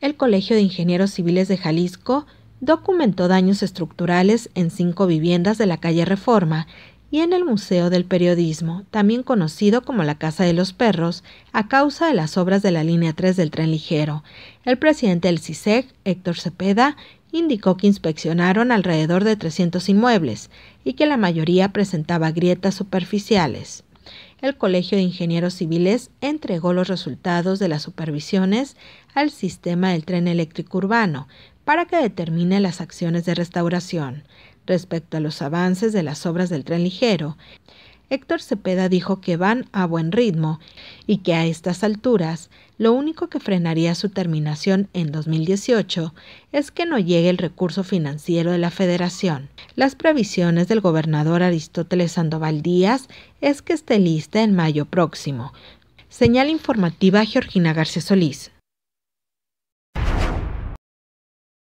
el Colegio de Ingenieros Civiles de Jalisco documentó daños estructurales en cinco viviendas de la calle Reforma y en el Museo del Periodismo, también conocido como la Casa de los Perros, a causa de las obras de la línea 3 del tren ligero. El presidente del CISEC, Héctor Cepeda, indicó que inspeccionaron alrededor de 300 inmuebles y que la mayoría presentaba grietas superficiales el Colegio de Ingenieros Civiles entregó los resultados de las supervisiones al sistema del tren eléctrico urbano para que determine las acciones de restauración. Respecto a los avances de las obras del tren ligero, Héctor Cepeda dijo que van a buen ritmo y que a estas alturas lo único que frenaría su terminación en 2018 es que no llegue el recurso financiero de la federación. Las previsiones del gobernador Aristóteles Sandoval Díaz es que esté lista en mayo próximo. Señal informativa Georgina García Solís.